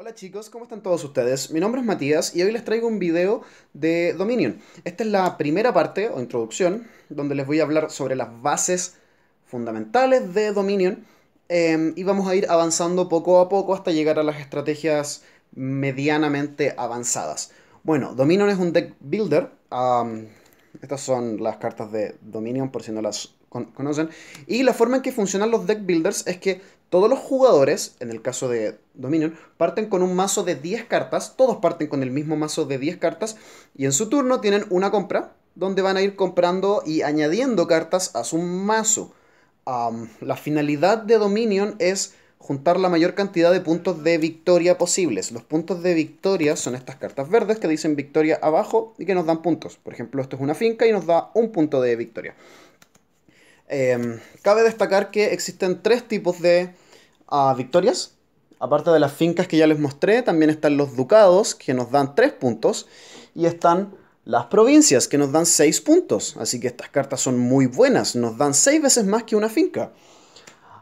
Hola chicos, ¿cómo están todos ustedes? Mi nombre es Matías y hoy les traigo un video de Dominion. Esta es la primera parte o introducción donde les voy a hablar sobre las bases fundamentales de Dominion em, y vamos a ir avanzando poco a poco hasta llegar a las estrategias medianamente avanzadas. Bueno, Dominion es un deck builder. estas son las cartas de Dominion por si no las conocen. Y la forma en que funcionan los deck builders es que todos los jugadores, en el caso de Dominion, parten con un mazo de 10 cartas, todos parten con el mismo mazo de 10 cartas, y en su turno tienen una compra, donde van a ir comprando y añadiendo cartas a su mazo. la finalidad de Dominion es juntar la mayor cantidad de puntos de victoria posibles. Los puntos de victoria son estas cartas verdes que dicen victoria abajo y que nos dan puntos. Por ejemplo, esto es una finca y nos da un punto de victoria. Em, cabe destacar que existen tres tipos de ah, victorias. Aparte de las fincas que ya les mostré, también están los ducados, que nos dan tres puntos, y están las provincias, que nos dan seis puntos. Así que estas cartas son muy buenas, nos dan seis veces más que una finca.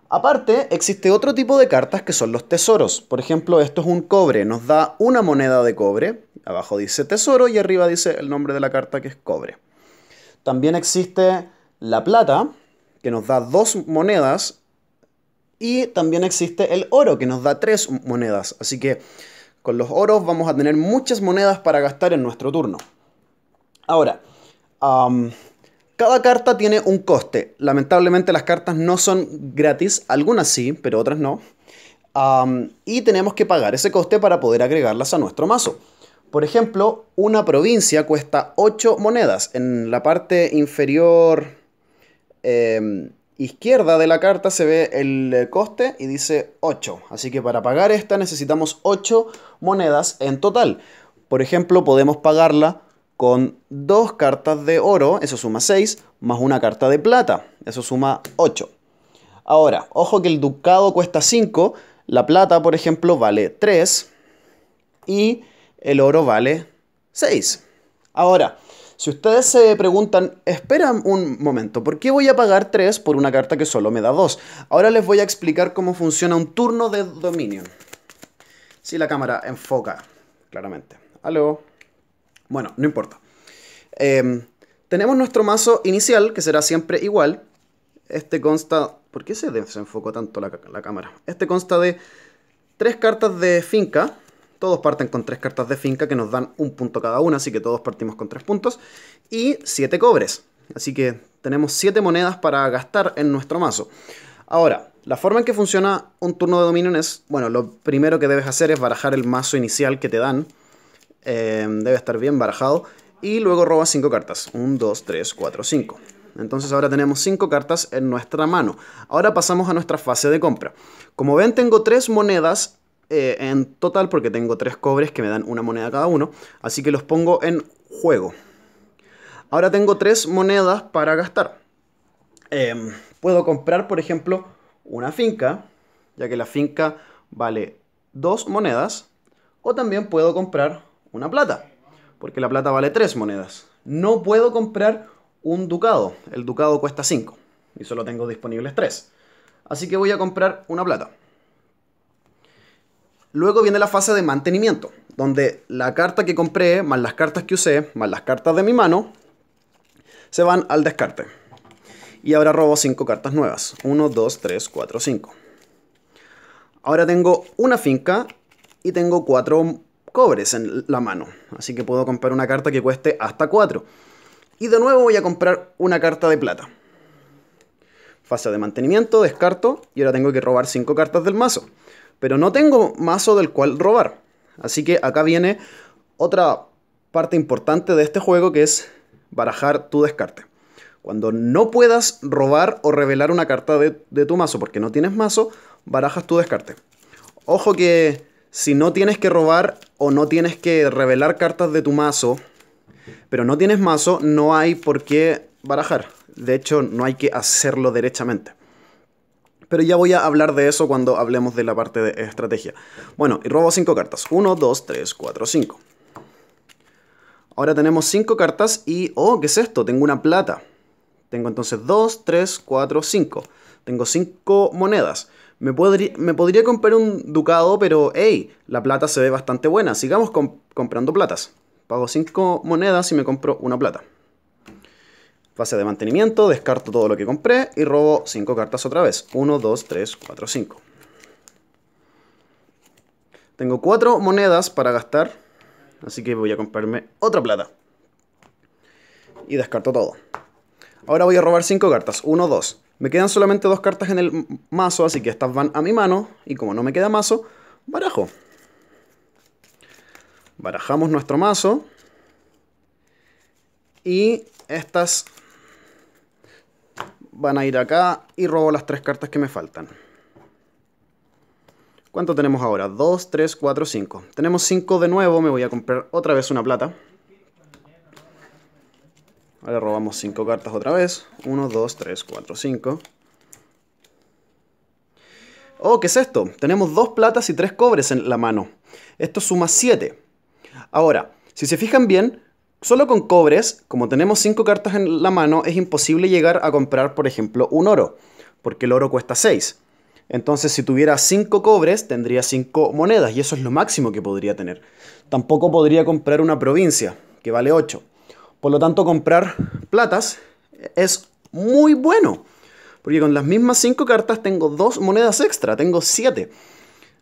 Aparte, existe otro tipo de cartas que son los tesoros. Por ejemplo, esto es un cobre, nos da una moneda de cobre, abajo dice tesoro y arriba dice el nombre de la carta que es cobre. También existe la plata, nos da dos monedas, y también existe el oro, que nos da tres monedas. Así que con los oros vamos a tener muchas monedas para gastar en nuestro turno. Ahora, cada carta tiene un coste. Lamentablemente las cartas no son gratis, algunas sí, pero otras no. y tenemos que pagar ese coste para poder agregarlas a nuestro mazo. Por ejemplo, una provincia cuesta 8 monedas. En la parte inferior Em, izquierda de la carta se ve el eh, coste y dice 8. Así que para pagar esta necesitamos 8 monedas en total. Por ejemplo, podemos pagarla con dos cartas de oro, eso suma 6, más una carta de plata, eso suma 8. Ahora, ojo que el ducado cuesta 5, la plata, por ejemplo, vale 3 y el oro vale 6. Ahora, si ustedes se preguntan, espera un momento, ¿por qué voy a pagar 3 por una carta que solo me da 2? Ahora les voy a explicar cómo funciona un turno de dominio. Si la cámara enfoca, claramente. Aló. Bueno, no importa. Em, tenemos nuestro mazo inicial, que será siempre igual. Este consta... ¿Por qué se desenfocó tanto la, la cámara? Este consta de tres cartas de finca todos parten con tres cartas de finca que nos dan un punto cada una, así que todos partimos con tres puntos. Y siete cobres. Así que tenemos siete monedas para gastar en nuestro mazo. Ahora, la forma en que funciona un turno de Dominion es, bueno, lo primero que debes hacer es barajar el mazo inicial que te dan. Em, debe estar bien barajado. Y luego robas cinco cartas. 1, 2, 3, 4, 5. Entonces ahora tenemos cinco cartas en nuestra mano. Ahora pasamos a nuestra fase de compra. Como ven tengo tres monedas eh, en total porque tengo tres cobres que me dan una moneda cada uno. Así que los pongo en juego. Ahora tengo tres monedas para gastar. Em, puedo comprar, por ejemplo, una finca, ya que la finca vale dos monedas. O también puedo comprar una plata, porque la plata vale tres monedas. No puedo comprar un ducado. El ducado cuesta cinco y solo tengo disponibles tres Así que voy a comprar una plata. Luego viene la fase de mantenimiento, donde la carta que compré, más las cartas que usé, más las cartas de mi mano, se van al descarte. Y ahora robo 5 cartas nuevas. 1, 2, 3, 4, 5. Ahora tengo una finca y tengo 4 cobres en la mano. Así que puedo comprar una carta que cueste hasta 4. Y de nuevo voy a comprar una carta de plata. Fase de mantenimiento, descarto y ahora tengo que robar 5 cartas del mazo. Pero no tengo mazo del cual robar. Así que acá viene otra parte importante de este juego que es barajar tu descarte. Cuando no puedas robar o revelar una carta de, de tu mazo porque no tienes mazo, barajas tu descarte. Ojo que si no tienes que robar o no tienes que revelar cartas de tu mazo, pero no tienes mazo, no hay por qué barajar. De hecho, no hay que hacerlo derechamente. Pero ya voy a hablar de eso cuando hablemos de la parte de estrategia. Bueno, y robo 5 cartas. 1, 2, 3, 4, 5. Ahora tenemos 5 cartas y... ¡Oh! ¿Qué es esto? Tengo una plata. Tengo entonces 2, 3, 4, 5. Tengo 5 monedas. Me, podría, me podría comprar un ducado, pero hey, la plata se ve bastante buena. Sigamos comprando platas. Pago 5 monedas y me compro una plata. Fase de mantenimiento, descarto todo lo que compré y robo 5 cartas otra vez. 1, 2, 3, 4, 5. Tengo 4 monedas para gastar, así que voy a comprarme otra plata. Y descarto todo. Ahora voy a robar 5 cartas, 1, 2. Me quedan solamente 2 cartas en el mazo, así que estas van a mi mano. Y como no me queda mazo, barajo. Barajamos nuestro mazo. Y estas van a ir acá y robo las tres cartas que me faltan. ¿Cuánto tenemos ahora? 2, 3, 4, 5. Tenemos 5 de nuevo, me voy a comprar otra vez una plata. Ahora robamos 5 cartas otra vez. 1, 2, 3, 4, 5. Oh, ¿qué es esto? Tenemos 2 platas y 3 cobres en la mano. Esto suma 7. Ahora, si se fijan bien, Solo con cobres, como tenemos 5 cartas en la mano, es imposible llegar a comprar, por ejemplo, un oro, porque el oro cuesta 6. Entonces, si tuviera 5 cobres, tendría 5 monedas, y eso es lo máximo que podría tener. Tampoco podría comprar una provincia, que vale 8. Por lo tanto, comprar platas es muy bueno, porque con las mismas 5 cartas tengo 2 monedas extra, tengo 7.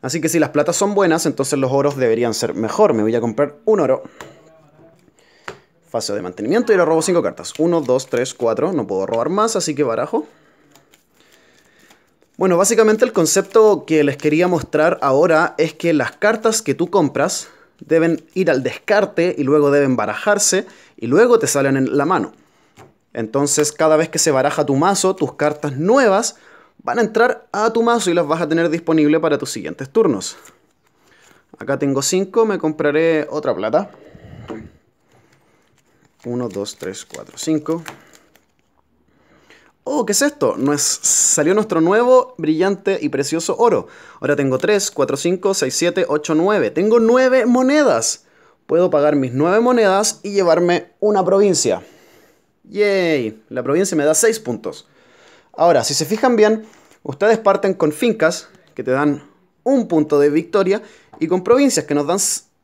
Así que si las platas son buenas, entonces los oros deberían ser mejor. Me voy a comprar un oro de mantenimiento y le robo 5 cartas. 1, 2, 3, 4. No puedo robar más, así que barajo. Bueno, básicamente el concepto que les quería mostrar ahora es que las cartas que tú compras deben ir al descarte y luego deben barajarse y luego te salen en la mano. Entonces cada vez que se baraja tu mazo, tus cartas nuevas van a entrar a tu mazo y las vas a tener disponible para tus siguientes turnos. Acá tengo 5, me compraré otra plata. 1, 2, 3, 4, 5. Oh, ¿qué es esto? Salió nuestro nuevo, brillante y precioso oro. Ahora tengo 3, 4, 5, 6, 7, 8, 9. Tengo 9 monedas. Puedo pagar mis 9 monedas y llevarme una provincia. ¡Yay! La provincia me da 6 puntos. Ahora, si se fijan bien, ustedes parten con fincas que te dan un punto de victoria y con provincias que nos dan...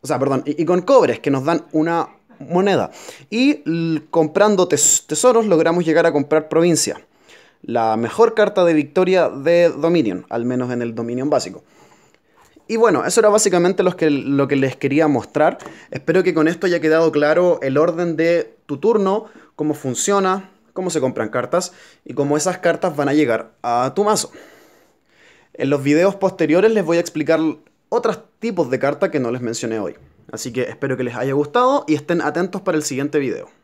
O sea, perdón, y con cobres que nos dan una moneda. Y comprando tesoros logramos llegar a comprar provincia. La mejor carta de victoria de Dominion, al menos en el Dominion básico. Y bueno, eso era básicamente que, lo que les quería mostrar. Espero que con esto haya quedado claro el orden de tu turno, cómo funciona, cómo se compran cartas y cómo esas cartas van a llegar a tu mazo. En los videos posteriores les voy a explicar otros tipos de cartas que no les mencioné hoy. Así que espero que les haya gustado y estén atentos para el siguiente video.